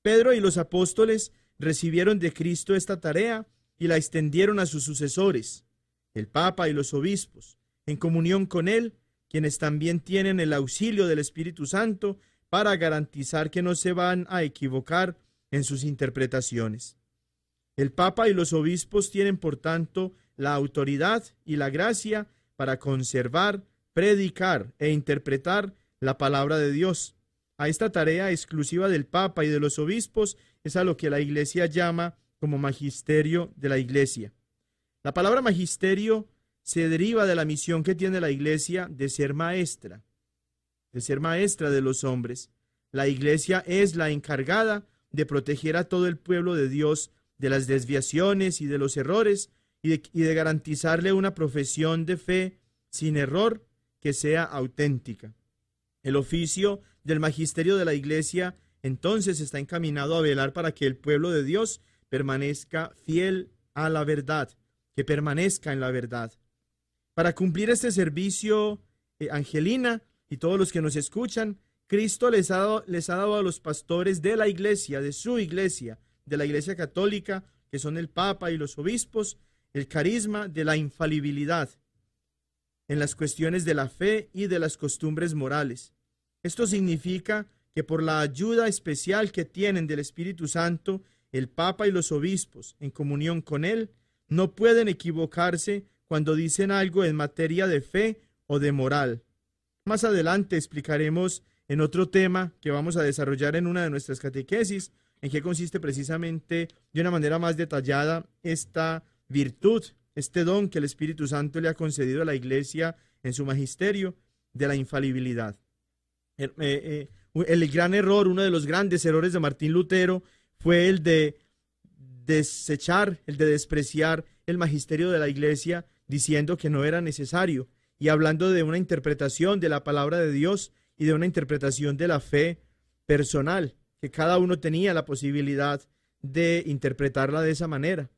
Pedro y los apóstoles recibieron de Cristo esta tarea y la extendieron a sus sucesores, el Papa y los obispos, en comunión con Él, quienes también tienen el auxilio del Espíritu Santo para garantizar que no se van a equivocar en sus interpretaciones. El Papa y los obispos tienen, por tanto, la autoridad y la gracia para conservar, predicar e interpretar la palabra de Dios. A esta tarea exclusiva del Papa y de los obispos es a lo que la iglesia llama como magisterio de la iglesia. La palabra magisterio se deriva de la misión que tiene la iglesia de ser maestra, de ser maestra de los hombres. La iglesia es la encargada de proteger a todo el pueblo de Dios de las desviaciones y de los errores y de, garantizarle una profesión de fe sin error que sea auténtica. El oficio del magisterio de la iglesia entonces está encaminado a velar para que el pueblo de Dios permanezca fiel a la verdad, que permanezca en la verdad. Para cumplir este servicio, eh, Angelina y todos los que nos escuchan, Cristo les ha, dado, les ha dado a los pastores de la iglesia, de su iglesia, de la iglesia católica, que son el Papa y los obispos, el carisma de la infalibilidad en las cuestiones de la fe y de las costumbres morales. Esto significa que por la ayuda especial que tienen del Espíritu Santo, el Papa y los obispos, en comunión con él, no pueden equivocarse cuando dicen algo en materia de fe o de moral. Más adelante explicaremos en otro tema que vamos a desarrollar en una de nuestras catequesis, en qué consiste precisamente de una manera más detallada esta virtud, este don que el Espíritu Santo le ha concedido a la Iglesia en su magisterio de la infalibilidad. Eh, eh, eh, el gran error, uno de los grandes errores de Martín Lutero fue el de desechar, el de despreciar el magisterio de la iglesia diciendo que no era necesario y hablando de una interpretación de la palabra de Dios y de una interpretación de la fe personal, que cada uno tenía la posibilidad de interpretarla de esa manera.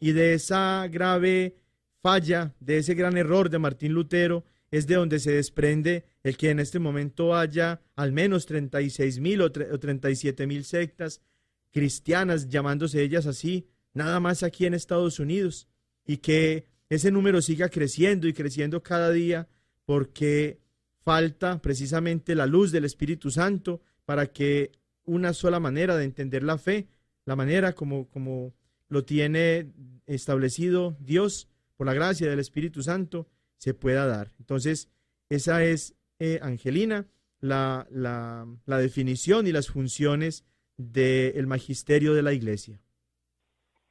Y de esa grave falla, de ese gran error de Martín Lutero, es de donde se desprende el que en este momento haya al menos 36 mil o, 37 mil sectas cristianas, llamándose ellas así, nada más aquí en Estados Unidos, y que ese número siga creciendo y creciendo cada día porque falta precisamente la luz del Espíritu Santo para que una sola manera de entender la fe, la manera como, como lo tiene establecido Dios por la gracia del Espíritu Santo, se pueda dar. Entonces, esa es, eh, Angelina, la, la, definición y las funciones del magisterio de la iglesia.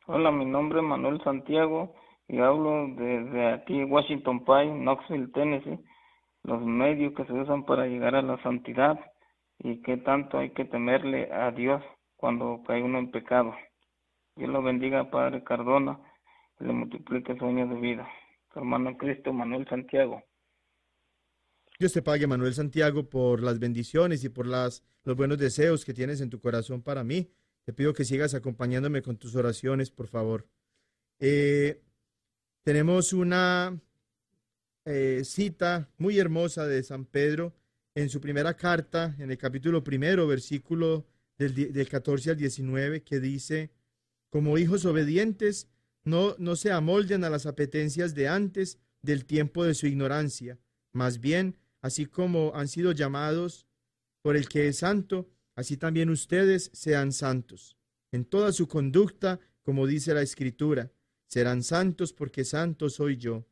Hola, mi nombre es Manuel Santiago y hablo desde aquí, Washington Pike, Knoxville, Tennessee, los medios que se usan para llegar a la santidad y qué tanto hay que temerle a Dios cuando cae uno en pecado. Dios lo bendiga, Padre Cardona, y le multiplique sueños de vida hermano Cristo, Manuel Santiago. Dios te pague, Manuel Santiago, por las bendiciones y por las, los buenos deseos que tienes en tu corazón para mí. Te pido que sigas acompañándome con tus oraciones, por favor. Eh, tenemos una eh, cita muy hermosa de San Pedro en su primera carta, en el capítulo primero, versículo del, del 14 al 19, que dice, como hijos obedientes, no, se amolden a las apetencias de antes del tiempo de su ignorancia. Más bien, así como han sido llamados por el que es santo, así también ustedes sean santos. En toda su conducta, como dice la Escritura, serán santos porque santo soy yo.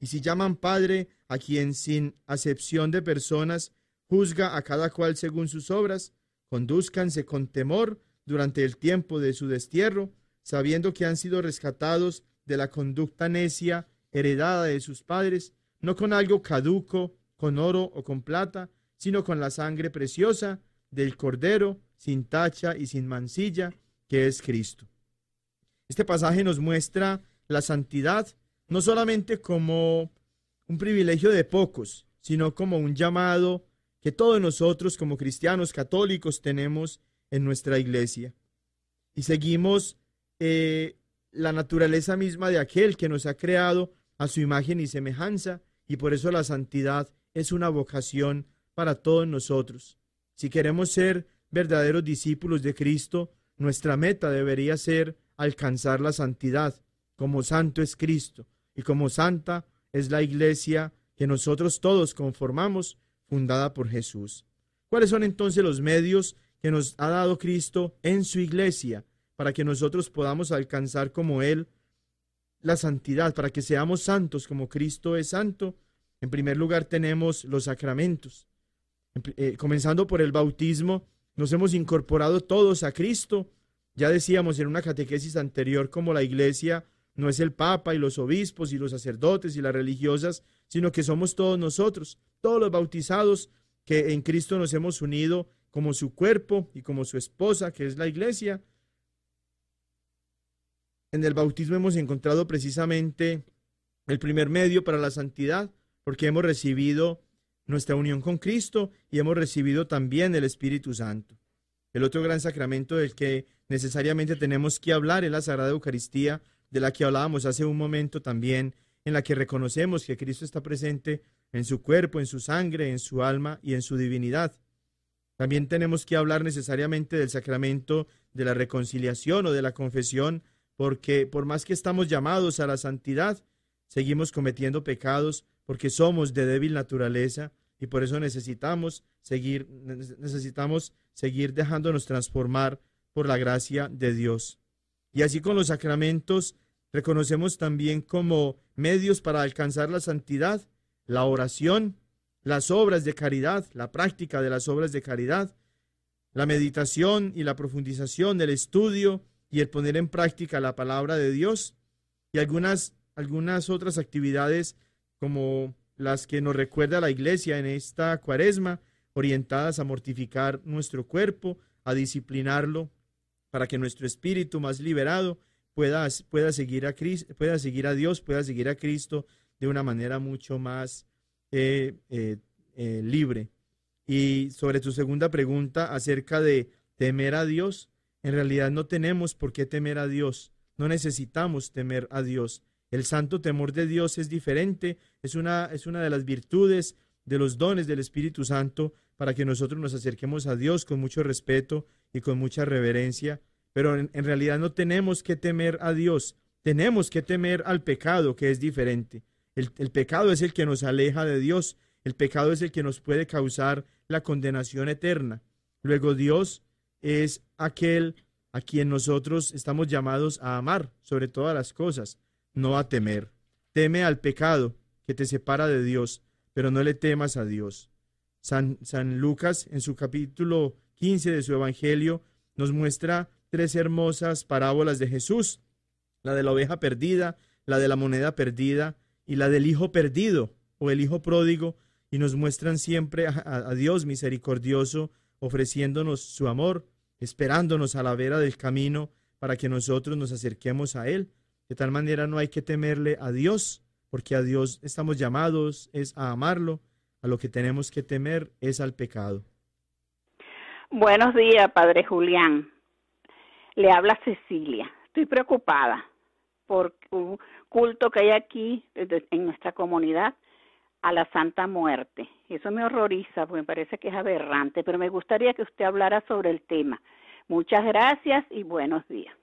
Y si llaman Padre a quien sin acepción de personas juzga a cada cual según sus obras, conduzcanse con temor durante el tiempo de su destierro sabiendo que han sido rescatados de la conducta necia heredada de sus padres, no con algo caduco, con oro o con plata, sino con la sangre preciosa del Cordero, sin tacha y sin mancilla, que es Cristo. Este pasaje nos muestra la santidad no solamente como un privilegio de pocos, sino como un llamado que todos nosotros como cristianos católicos tenemos en nuestra iglesia. Y seguimos eh, la naturaleza misma de aquel que nos ha creado a su imagen y semejanza, y por eso la santidad es una vocación para todos nosotros. Si queremos ser verdaderos discípulos de Cristo, nuestra meta debería ser alcanzar la santidad, como santo es Cristo, y como santa es la iglesia que nosotros todos conformamos, fundada por Jesús. ¿Cuáles son entonces los medios que nos ha dado Cristo en su iglesia para que nosotros podamos alcanzar como Él la santidad, para que seamos santos como Cristo es santo. En primer lugar tenemos los sacramentos. Eh, comenzando por el bautismo, nos hemos incorporado todos a Cristo. Ya decíamos en una catequesis anterior como la iglesia no es el Papa y los obispos y los sacerdotes y las religiosas, sino que somos todos nosotros, todos los bautizados que en Cristo nos hemos unido como su cuerpo y como su esposa, que es la iglesia en el bautismo hemos encontrado precisamente el primer medio para la santidad, porque hemos recibido nuestra unión con Cristo y hemos recibido también el Espíritu Santo. El otro gran sacramento del que necesariamente tenemos que hablar es la Sagrada Eucaristía, de la que hablábamos hace un momento también, en la que reconocemos que Cristo está presente en su cuerpo, en su sangre, en su alma y en su divinidad. También tenemos que hablar necesariamente del sacramento de la reconciliación o de la confesión, porque por más que estamos llamados a la santidad, seguimos cometiendo pecados porque somos de débil naturaleza y por eso necesitamos seguir, necesitamos seguir dejándonos transformar por la gracia de Dios. Y así con los sacramentos reconocemos también como medios para alcanzar la santidad, la oración, las obras de caridad, la práctica de las obras de caridad, la meditación y la profundización, del estudio y el poner en práctica la palabra de Dios y algunas, algunas otras actividades como las que nos recuerda la iglesia en esta cuaresma, orientadas a mortificar nuestro cuerpo, a disciplinarlo, para que nuestro espíritu más liberado pueda, pueda, seguir, a Cristo, pueda seguir a Dios, pueda seguir a Cristo de una manera mucho más eh, eh, eh, libre. Y sobre tu segunda pregunta acerca de temer a Dios, en realidad no tenemos por qué temer a Dios, no necesitamos temer a Dios. El santo temor de Dios es diferente, es una, es una de las virtudes, de los dones del Espíritu Santo para que nosotros nos acerquemos a Dios con mucho respeto y con mucha reverencia. Pero en, realidad no tenemos que temer a Dios, tenemos que temer al pecado que es diferente. El, el pecado es el que nos aleja de Dios, el pecado es el que nos puede causar la condenación eterna. Luego Dios es aquel a quien nosotros estamos llamados a amar sobre todas las cosas, no a temer. Teme al pecado que te separa de Dios, pero no le temas a Dios. San, Lucas, en su capítulo 15 de su Evangelio, nos muestra tres hermosas parábolas de Jesús, la de la oveja perdida, la de la moneda perdida y la del hijo perdido o el hijo pródigo, y nos muestran siempre a Dios misericordioso ofreciéndonos su amor, esperándonos a la vera del camino para que nosotros nos acerquemos a Él. De tal manera no hay que temerle a Dios, porque a Dios estamos llamados es a amarlo, a lo que tenemos que temer es al pecado. Buenos días, Padre Julián. Le habla Cecilia. Estoy preocupada por un culto que hay aquí en nuestra comunidad a la Santa Muerte. Eso me horroriza, porque me parece que es aberrante, pero me gustaría que usted hablara sobre el tema. Muchas gracias y buenos días.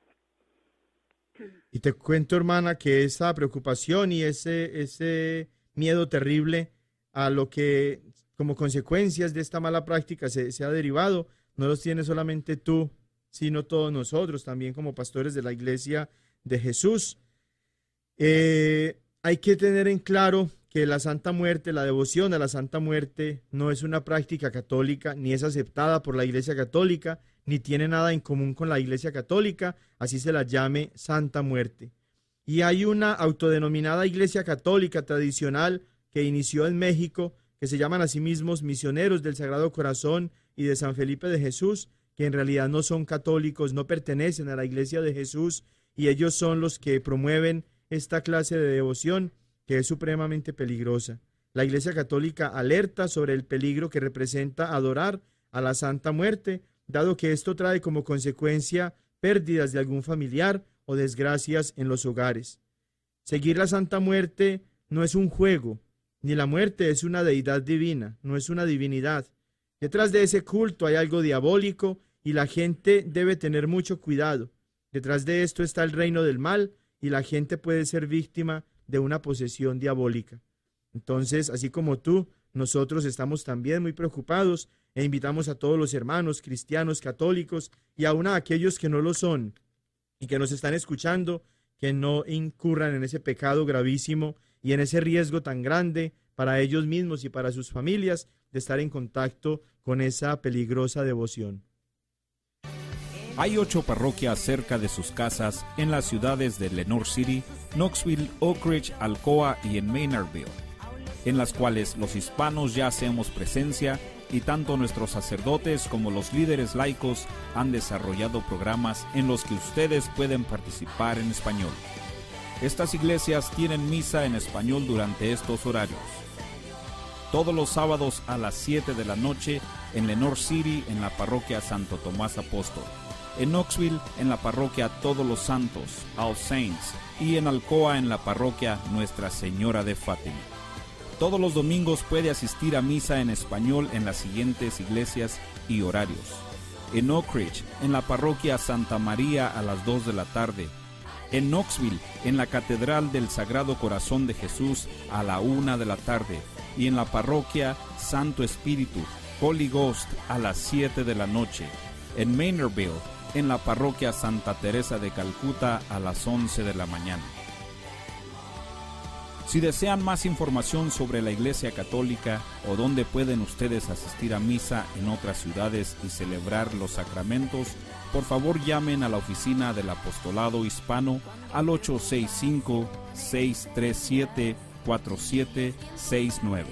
Y te cuento, hermana, que esa preocupación y ese, ese miedo terrible a lo que como consecuencias de esta mala práctica se, ha derivado, no los tienes solamente tú, sino todos nosotros, también como pastores de la iglesia de Jesús. Eh, hay que tener en claro que la Santa Muerte, la devoción a la Santa Muerte no es una práctica católica, ni es aceptada por la Iglesia Católica, ni tiene nada en común con la Iglesia Católica, así se la llame Santa Muerte. Y hay una autodenominada Iglesia Católica tradicional que inició en México, que se llaman a sí mismos misioneros del Sagrado Corazón y de San Felipe de Jesús, que en realidad no son católicos, no pertenecen a la Iglesia de Jesús, y ellos son los que promueven esta clase de devoción que es supremamente peligrosa. La Iglesia Católica alerta sobre el peligro que representa adorar a la Santa Muerte, dado que esto trae como consecuencia pérdidas de algún familiar o desgracias en los hogares. Seguir la Santa Muerte no es un juego, ni la muerte es una deidad divina, no es una divinidad. Detrás de ese culto hay algo diabólico y la gente debe tener mucho cuidado. Detrás de esto está el reino del mal y la gente puede ser víctima de una posesión diabólica. Entonces, así como tú, nosotros estamos también muy preocupados e invitamos a todos los hermanos cristianos, católicos y aún a aquellos que no lo son y que nos están escuchando, que no incurran en ese pecado gravísimo y en ese riesgo tan grande para ellos mismos y para sus familias de estar en contacto con esa peligrosa devoción. Hay ocho parroquias cerca de sus casas en las ciudades de Lenore City, Knoxville, Oak Ridge, Alcoa y en Maynardville, en las cuales los hispanos ya hacemos presencia y tanto nuestros sacerdotes como los líderes laicos han desarrollado programas en los que ustedes pueden participar en español. Estas iglesias tienen misa en español durante estos horarios. Todos los sábados a las 7 de la noche en Lenore City en la parroquia Santo Tomás Apóstol en Knoxville en la parroquia Todos los Santos, All Saints, y en Alcoa en la parroquia Nuestra Señora de Fátima. Todos los domingos puede asistir a misa en español en las siguientes iglesias y horarios. En Oak Ridge, en la parroquia Santa María a las 2 de la tarde. En Knoxville, en la Catedral del Sagrado Corazón de Jesús a la 1 de la tarde. Y en la parroquia Santo Espíritu, Holy Ghost a las 7 de la noche. En Maynardville, en la parroquia Santa Teresa de Calcuta a las 11 de la mañana. Si desean más información sobre la Iglesia Católica o dónde pueden ustedes asistir a misa en otras ciudades y celebrar los sacramentos, por favor llamen a la oficina del Apostolado Hispano al 865-637-4769.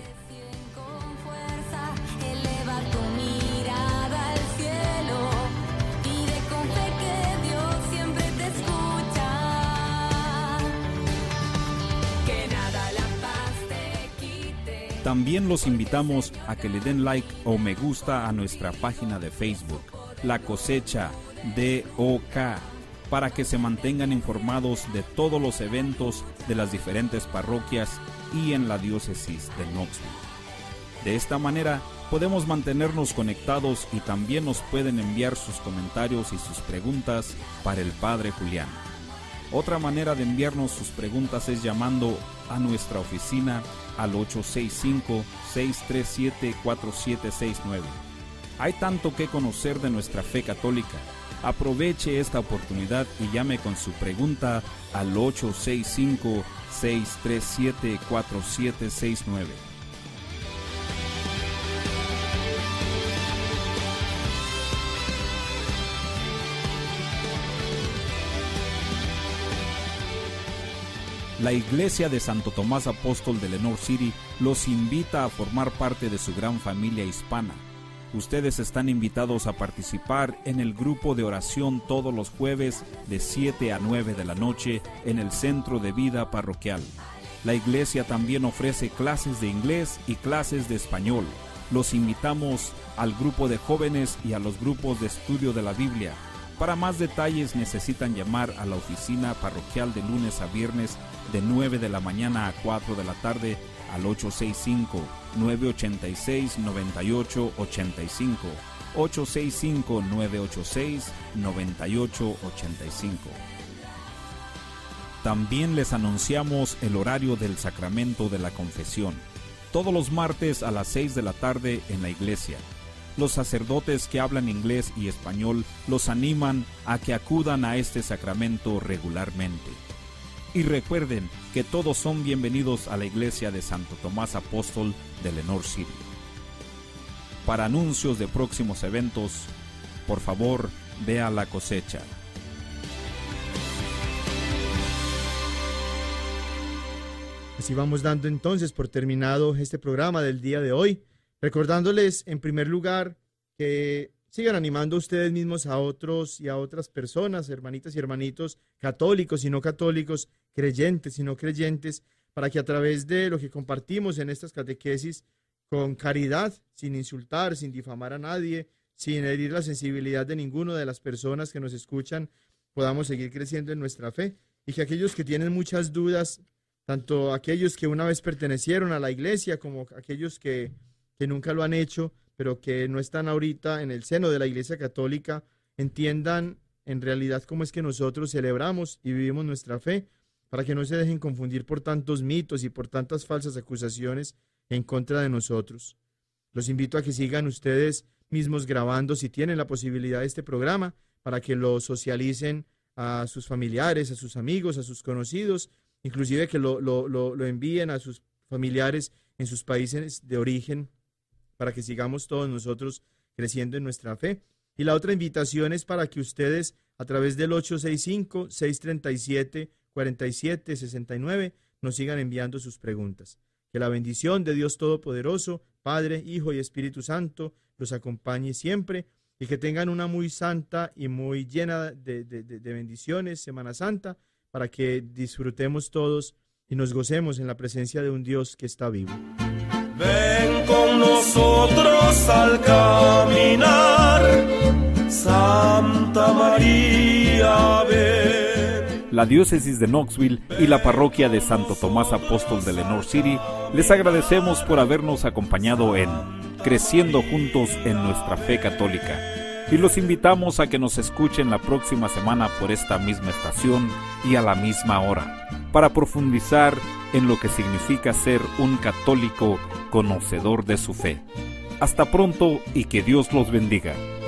También los invitamos a que le den like o me gusta a nuestra página de Facebook, La Cosecha DOK, para que se mantengan informados de todos los eventos de las diferentes parroquias y en la diócesis de Knoxville. De esta manera podemos mantenernos conectados y también nos pueden enviar sus comentarios y sus preguntas para el Padre Julián. Otra manera de enviarnos sus preguntas es llamando a nuestra oficina al 865-637-4769. Hay tanto que conocer de nuestra fe católica. Aproveche esta oportunidad y llame con su pregunta al 865-637-4769. La iglesia de Santo Tomás Apóstol de Lenore City los invita a formar parte de su gran familia hispana. Ustedes están invitados a participar en el grupo de oración todos los jueves de 7 a 9 de la noche en el Centro de Vida Parroquial. La iglesia también ofrece clases de inglés y clases de español. Los invitamos al grupo de jóvenes y a los grupos de estudio de la Biblia. Para más detalles necesitan llamar a la oficina parroquial de lunes a viernes de 9 de la mañana a 4 de la tarde al 865-986-9885. 865-986-9885. También les anunciamos el horario del sacramento de la confesión, todos los martes a las 6 de la tarde en la iglesia. Los sacerdotes que hablan inglés y español los animan a que acudan a este sacramento regularmente. Y recuerden que todos son bienvenidos a la iglesia de Santo Tomás Apóstol de Lenor City. Para anuncios de próximos eventos, por favor, vea la cosecha. Así vamos dando entonces por terminado este programa del día de hoy, recordándoles en primer lugar que sigan animando ustedes mismos a otros y a otras personas, hermanitas y hermanitos, católicos y no católicos, creyentes y no creyentes, para que a través de lo que compartimos en estas catequesis, con caridad, sin insultar, sin difamar a nadie, sin herir la sensibilidad de ninguno de las personas que nos escuchan, podamos seguir creciendo en nuestra fe y que aquellos que tienen muchas dudas, tanto aquellos que una vez pertenecieron a la iglesia como aquellos que nunca lo han hecho, pero que no están ahorita en el seno de la Iglesia Católica, entiendan en realidad cómo es que nosotros celebramos y vivimos nuestra fe, para que no se dejen confundir por tantos mitos y por tantas falsas acusaciones en contra de nosotros. Los invito a que sigan ustedes mismos grabando si tienen la posibilidad de este programa, para que lo socialicen a sus familiares, a sus amigos, a sus conocidos, inclusive que lo, lo, lo envíen a sus familiares en sus países de origen para que sigamos todos nosotros creciendo en nuestra fe. Y la otra invitación es para que ustedes a través del 865-637-4769 nos sigan enviando sus preguntas. Que la bendición de Dios Todopoderoso, Padre, Hijo y Espíritu Santo los acompañe siempre y que tengan una muy santa y muy llena de, bendiciones Semana Santa para que disfrutemos todos y nos gocemos en la presencia de un Dios que está vivo. Ven con nosotros al caminar, Santa María, La diócesis de Knoxville y la parroquia de Santo Tomás Apóstol de Lenore City les agradecemos por habernos acompañado en Creciendo Juntos en nuestra Fe Católica. Y los invitamos a que nos escuchen la próxima semana por esta misma estación y a la misma hora para profundizar en lo que significa ser un católico conocedor de su fe. Hasta pronto y que Dios los bendiga.